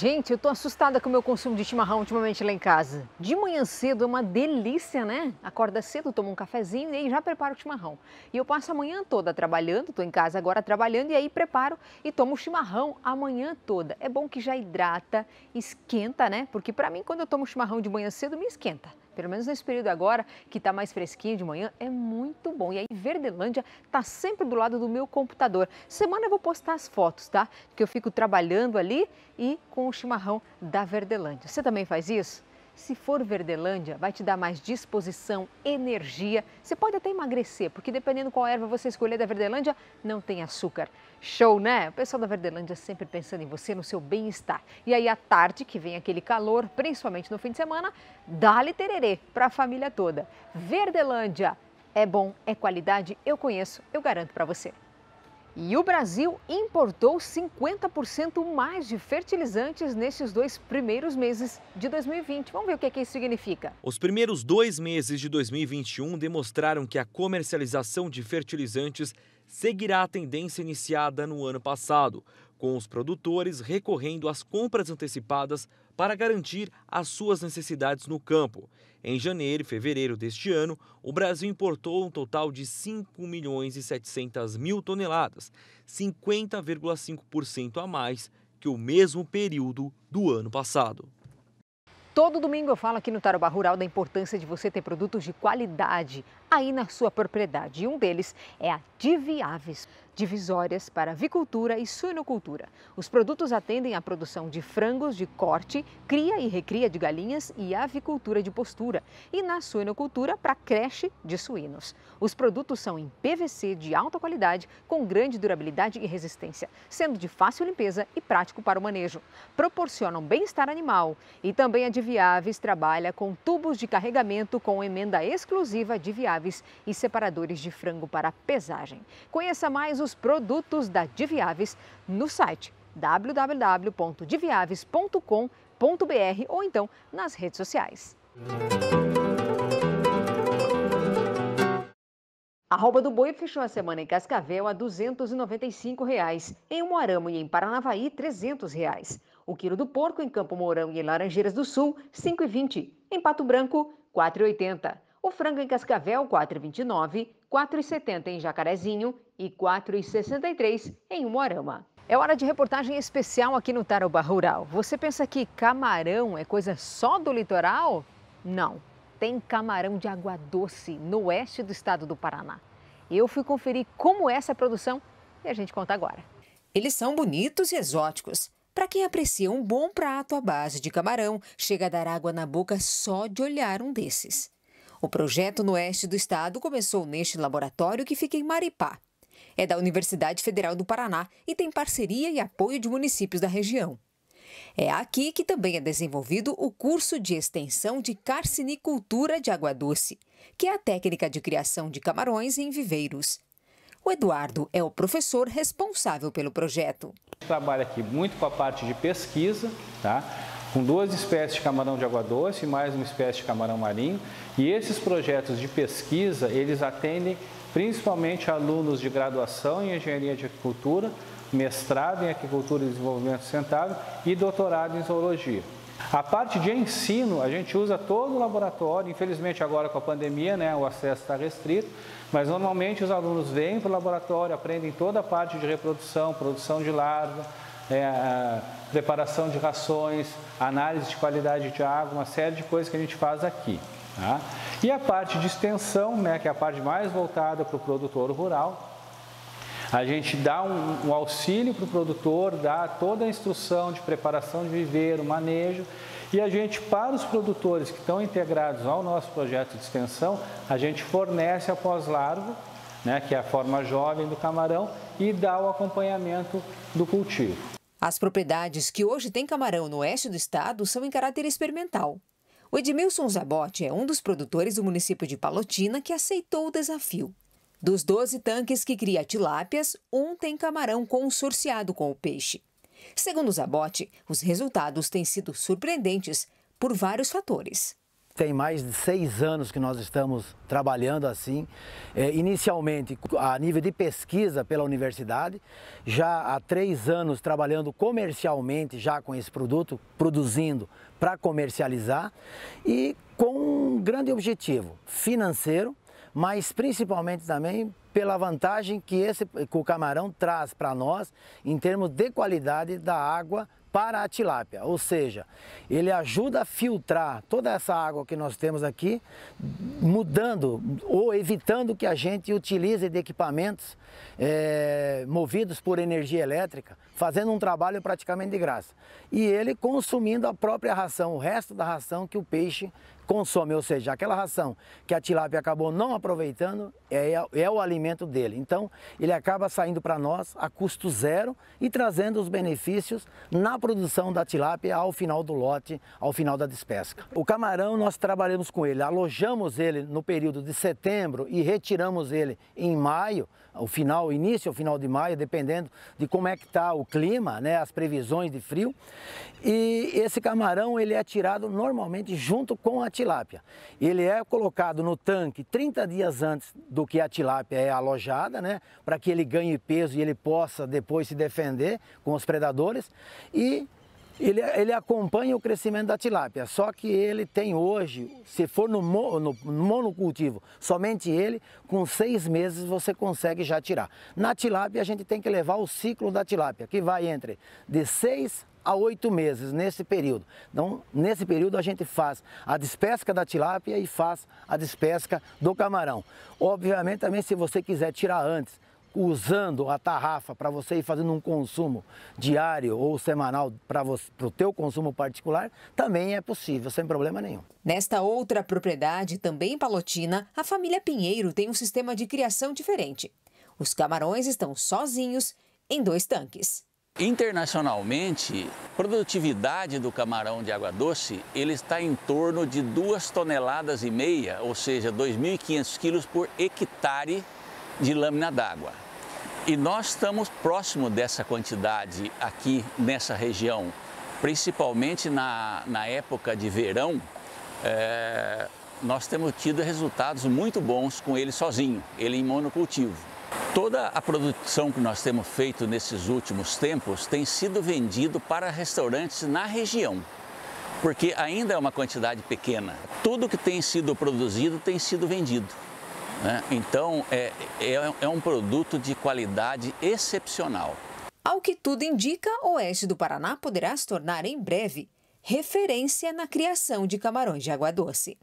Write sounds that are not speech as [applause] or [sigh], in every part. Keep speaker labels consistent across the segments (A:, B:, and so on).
A: Gente, eu tô assustada com o meu consumo de chimarrão ultimamente lá em casa. De manhã cedo é uma delícia, né? Acorda cedo, toma um cafezinho e aí já preparo o chimarrão. E eu passo a manhã toda trabalhando, tô em casa agora trabalhando e aí preparo e tomo o chimarrão a manhã toda. É bom que já hidrata, esquenta, né? Porque para mim quando eu tomo chimarrão de manhã cedo me esquenta. Pelo menos nesse período agora, que está mais fresquinho de manhã, é muito bom. E aí, Verdelândia está sempre do lado do meu computador. Semana eu vou postar as fotos, tá? Que eu fico trabalhando ali e com o chimarrão da Verdelândia. Você também faz isso? Se for Verdelândia, vai te dar mais disposição, energia. Você pode até emagrecer, porque dependendo qual erva você escolher da Verdelândia, não tem açúcar. Show, né? O pessoal da Verdelândia sempre pensando em você, no seu bem-estar. E aí, à tarde, que vem aquele calor, principalmente no fim de semana, dá-lhe tererê para a família toda. Verdelândia é bom, é qualidade, eu conheço, eu garanto para você. E o Brasil importou 50% mais de fertilizantes nesses dois primeiros meses de 2020. Vamos ver o que, é que isso significa.
B: Os primeiros dois meses de 2021 demonstraram que a comercialização de fertilizantes seguirá a tendência iniciada no ano passado, com os produtores recorrendo às compras antecipadas para garantir as suas necessidades no campo. Em janeiro e fevereiro deste ano, o Brasil importou um total de 5 milhões e 700 mil toneladas, 50,5% a mais que o mesmo período do ano passado.
A: Todo domingo eu falo aqui no Tarobá Rural da importância de você ter produtos de qualidade aí na sua propriedade. E um deles é a Diviaves, divisórias para avicultura e suinocultura. Os produtos atendem à produção de frangos de corte, cria e recria de galinhas e avicultura de postura, e na suinocultura para creche de suínos. Os produtos são em PVC de alta qualidade, com grande durabilidade e resistência, sendo de fácil limpeza e prático para o manejo. Proporcionam bem-estar animal e também a Diviaves trabalha com tubos de carregamento com emenda exclusiva viagem. Diviaves e separadores de frango para pesagem. Conheça mais os produtos da Diviaves no site www.diviaves.com.br ou então nas redes sociais. A rouba do boi fechou a semana em Cascavel a R$ 295, reais, em Moarama e em Paranavaí R$ 300. Reais. O quilo do porco em Campo Mourão e em Laranjeiras do Sul, R$ 5,20. Em Pato Branco, R$ 4,80. O frango em Cascavel, 4,29, 4,70 em Jacarezinho e 4,63 em Humorama. É hora de reportagem especial aqui no Taroba Rural. Você pensa que camarão é coisa só do litoral? Não. Tem camarão de água doce no oeste do estado do Paraná. Eu fui conferir como é essa produção e a gente conta agora. Eles são bonitos e exóticos. Para quem aprecia um bom prato à base de camarão, chega a dar água na boca só de olhar um desses. O projeto no oeste do estado começou neste laboratório que fica em Maripá. É da Universidade Federal do Paraná e tem parceria e apoio de municípios da região. É aqui que também é desenvolvido o curso de extensão de carcinicultura de água doce, que é a técnica de criação de camarões em viveiros. O Eduardo é o professor responsável pelo projeto.
C: Trabalha aqui muito com a parte de pesquisa, tá? com duas espécies de camarão de água doce e mais uma espécie de camarão marinho. E esses projetos de pesquisa, eles atendem principalmente alunos de graduação em engenharia de agricultura, mestrado em agricultura e desenvolvimento sustentável e doutorado em zoologia. A parte de ensino, a gente usa todo o laboratório, infelizmente agora com a pandemia, né, o acesso está restrito, mas normalmente os alunos vêm para o laboratório, aprendem toda a parte de reprodução, produção de larva, é, preparação de rações, análise de qualidade de água, uma série de coisas que a gente faz aqui. Tá? E a parte de extensão, né, que é a parte mais voltada para o produtor rural, a gente dá um, um auxílio para o produtor, dá toda a instrução de preparação de viveiro, manejo, e a gente, para os produtores que estão integrados ao nosso projeto de extensão, a gente fornece a pós-larva, né, que é a forma jovem do camarão, e dá o acompanhamento do cultivo.
A: As propriedades que hoje têm camarão no oeste do estado são em caráter experimental. O Edmilson Zabotti é um dos produtores do município de Palotina que aceitou o desafio. Dos 12 tanques que cria tilápias, um tem camarão consorciado com o peixe. Segundo Zabotti, os resultados têm sido surpreendentes por vários fatores.
B: Tem mais de seis anos que nós estamos trabalhando assim, é, inicialmente a nível de pesquisa pela universidade, já há três anos trabalhando comercialmente já com esse produto, produzindo para comercializar e com um grande objetivo financeiro, mas principalmente também pela vantagem que esse que o camarão traz para nós em termos de qualidade da água para a tilápia, ou seja, ele ajuda a filtrar toda essa água que nós temos aqui, mudando ou evitando que a gente utilize de equipamentos é, movidos por energia elétrica, fazendo um trabalho praticamente de graça. E ele consumindo a própria ração, o resto da ração que o peixe consome, ou seja, aquela ração que a tilápia acabou não aproveitando é, é o alimento dele. Então, ele acaba saindo para nós a custo zero e trazendo os benefícios na produção da tilápia ao final do lote, ao final da despesca. O camarão nós trabalhamos com ele, alojamos ele no período de setembro e retiramos ele em maio, o final, início ou final de maio, dependendo de como é que está o clima, né, as previsões de frio. E esse camarão ele é tirado normalmente junto com a tilápia. Ele é colocado no tanque 30 dias antes do que a tilápia é alojada, né, para que ele ganhe peso e ele possa depois se defender com os predadores. E ele, ele acompanha o crescimento da tilápia, só que ele tem hoje, se for no, mo, no, no monocultivo, somente ele, com seis meses você consegue já tirar. Na tilápia, a gente tem que levar o ciclo da tilápia, que vai entre de seis a oito meses nesse período. Então, nesse período a gente faz a despesca da tilápia e faz a despesca do camarão. Obviamente também se você quiser tirar antes, usando a tarrafa para você ir fazendo um consumo diário ou semanal para o teu consumo particular, também é possível, sem problema nenhum.
A: Nesta outra propriedade, também em Palotina, a família Pinheiro tem um sistema de criação diferente. Os camarões estão sozinhos em dois tanques.
C: Internacionalmente, a produtividade do camarão de água doce ele está em torno de 2 toneladas e meia, ou seja, 2.500 quilos por hectare de lâmina d'água. E nós estamos próximo dessa quantidade aqui nessa região, principalmente na, na época de verão, é, nós temos tido resultados muito bons com ele sozinho, ele em monocultivo. Toda a produção que nós temos feito nesses últimos tempos tem sido vendido para restaurantes na região, porque ainda é uma quantidade pequena. Tudo que tem sido produzido tem sido vendido. Né? Então, é, é, é um produto de qualidade excepcional.
A: Ao que tudo indica, o oeste do Paraná poderá se tornar em breve referência na criação de camarões de água doce.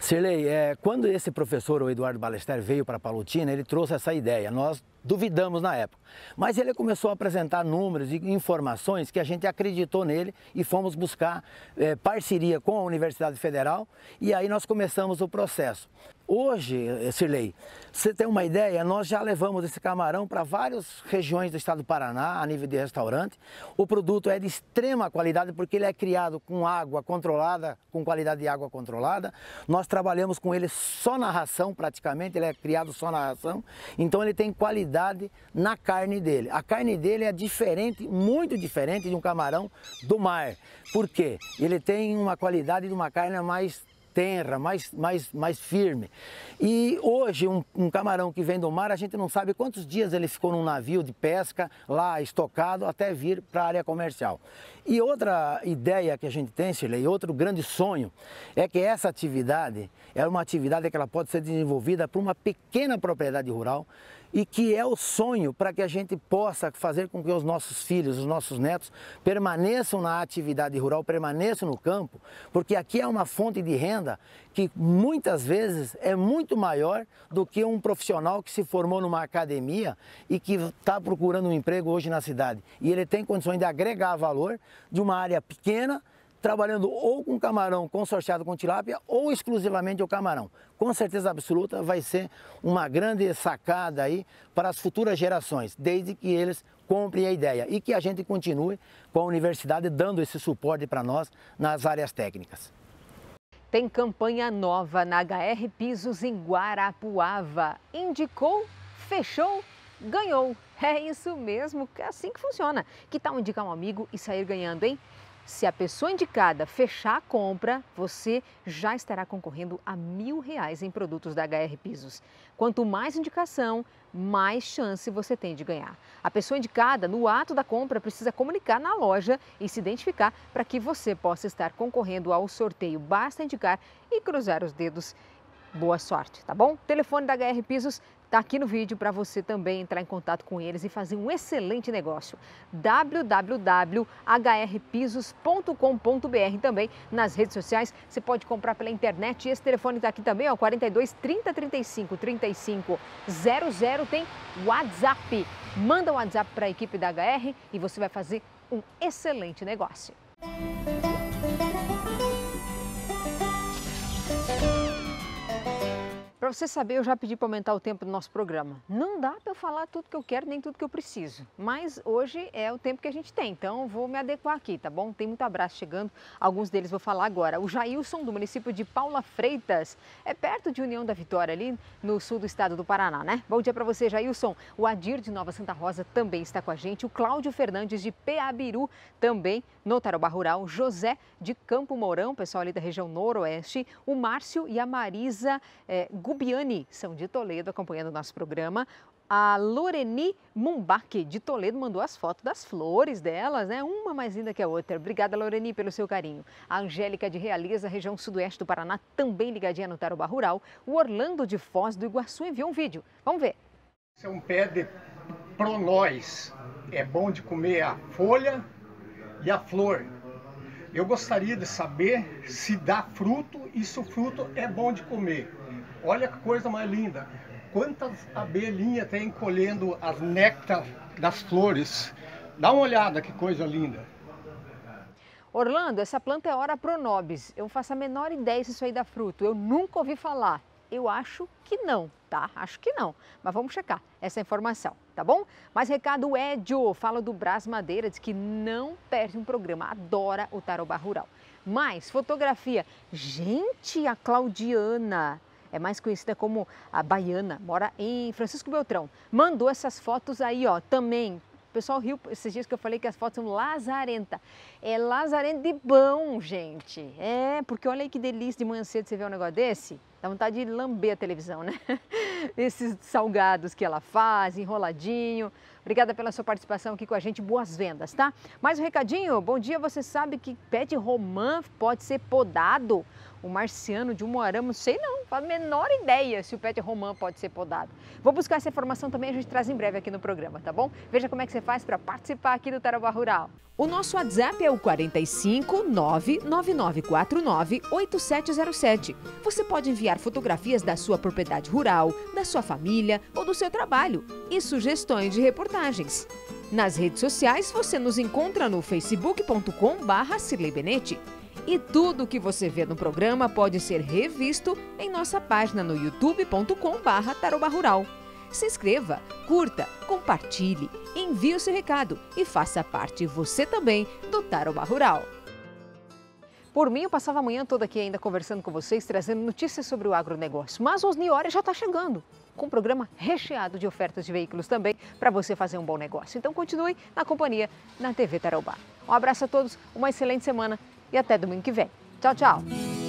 B: Sirlei, é, quando esse professor, o Eduardo Balester, veio para Palutina, ele trouxe essa ideia. Nós duvidamos na época, mas ele começou a apresentar números e informações que a gente acreditou nele e fomos buscar é, parceria com a Universidade Federal e aí nós começamos o processo. Hoje, Sirlei, eh, você tem uma ideia, nós já levamos esse camarão para várias regiões do estado do Paraná, a nível de restaurante. O produto é de extrema qualidade porque ele é criado com água controlada, com qualidade de água controlada. Nós trabalhamos com ele só na ração, praticamente, ele é criado só na ração. Então ele tem qualidade na carne dele. A carne dele é diferente, muito diferente de um camarão do mar. Por quê? Ele tem uma qualidade de uma carne mais tenra, mais, mais, mais firme. E hoje, um, um, camarão que vem do mar, a gente não sabe quantos dias ele ficou num navio de pesca, lá estocado, até vir para a área comercial. E outra ideia que a gente tem, Shirley, outro grande sonho, é que essa atividade é uma atividade que ela pode ser desenvolvida por uma pequena propriedade rural e que é o sonho para que a gente possa fazer com que os nossos filhos, os nossos netos permaneçam na atividade rural, permaneçam no campo, porque aqui é uma fonte de renda que muitas vezes é muito maior do que um profissional que se formou numa academia e que está procurando um emprego hoje na cidade. E ele tem condições de agregar valor de uma área pequena trabalhando ou com camarão consorciado com tilápia ou exclusivamente o camarão. Com certeza absoluta vai ser uma grande sacada aí para as futuras gerações, desde que eles comprem a ideia e que a gente continue com a universidade dando esse suporte para nós nas áreas técnicas.
A: Tem campanha nova na HR Pisos em Guarapuava. Indicou, fechou, ganhou. É isso mesmo, é assim que funciona. Que tal indicar um amigo e sair ganhando, hein? Se a pessoa indicada fechar a compra, você já estará concorrendo a mil reais em produtos da HR Pisos. Quanto mais indicação, mais chance você tem de ganhar. A pessoa indicada no ato da compra precisa comunicar na loja e se identificar para que você possa estar concorrendo ao sorteio. Basta indicar e cruzar os dedos. Boa sorte, tá bom? Telefone da HR Pisos Está aqui no vídeo para você também entrar em contato com eles e fazer um excelente negócio. www.hrpisos.com.br também nas redes sociais. Você pode comprar pela internet e esse telefone está aqui também, ó, 42 30 35 35 00. Tem WhatsApp. Manda um WhatsApp para a equipe da HR e você vai fazer um excelente negócio. você saber, eu já pedi para aumentar o tempo do nosso programa. Não dá para eu falar tudo que eu quero nem tudo que eu preciso, mas hoje é o tempo que a gente tem, então vou me adequar aqui, tá bom? Tem muito abraço chegando, alguns deles vou falar agora. O Jailson, do município de Paula Freitas, é perto de União da Vitória, ali no sul do estado do Paraná, né? Bom dia para você, Jailson. O Adir de Nova Santa Rosa também está com a gente, o Cláudio Fernandes de Peabiru também no Tarobá Rural, José de Campo Mourão, pessoal ali da região noroeste, o Márcio e a Marisa é, Campiani são de Toledo acompanhando o nosso programa. A Loreni Mumbaque de Toledo mandou as fotos das flores delas, né? Uma mais linda que a outra. Obrigada, Loreni, pelo seu carinho. A Angélica de Realeza, região sudoeste do Paraná, também ligadinha no Tarobá Rural. O Orlando de Foz do Iguaçu enviou um vídeo. Vamos ver.
B: Esse é um pé de pronóis. É bom de comer a folha e a flor. Eu gostaria de saber se dá fruto e se o fruto é bom de comer. Olha que coisa mais linda. Quantas abelhinhas tem colhendo as néctar das flores. Dá uma olhada que coisa linda.
A: Orlando, essa planta é hora pronobis. Eu faço a menor ideia se isso aí dá fruto. Eu nunca ouvi falar. Eu acho que não, tá? Acho que não. Mas vamos checar essa informação, tá bom? Mais recado é Edio fala do Brás Madeira, diz que não perde um programa, adora o Tarobá Rural. Mais fotografia. Gente, a Claudiana é mais conhecida como a Baiana, mora em Francisco Beltrão. Mandou essas fotos aí, ó, também o pessoal riu esses dias que eu falei que as fotos são lazarenta. É lazarenta de bom, gente. É, porque olha aí que delícia de manhã cedo você ver um negócio desse. Dá vontade de lamber a televisão, né? [laughs] esses salgados que ela faz, enroladinho. Obrigada pela sua participação aqui com a gente. Boas vendas, tá? Mais um recadinho. Bom dia. Você sabe que pé de romã pode ser podado? O marciano de Umuarama, sei não, faz a menor ideia se o pé de romã pode ser podado. Vou buscar essa informação também, a gente traz em breve aqui no programa, tá bom? Veja como é que você faz para participar aqui do Tarobá Rural. O nosso WhatsApp é o 45 Você pode enviar fotografias da sua propriedade rural, da sua família ou do seu trabalho e sugestões de reportagens. Nas redes sociais você nos encontra no facebook.com/cirleibenete. E tudo o que você vê no programa pode ser revisto em nossa página no youtube.com/barra Tarobá Rural. Se inscreva, curta, compartilhe, envie o seu recado e faça parte você também do Taroba Rural. Por mim, eu passava a manhã toda aqui ainda conversando com vocês, trazendo notícias sobre o agronegócio. Mas os Osniori já está chegando, com um programa recheado de ofertas de veículos também para você fazer um bom negócio. Então continue na companhia na TV Tarobá. Um abraço a todos, uma excelente semana e até domingo que vem. Tchau, tchau!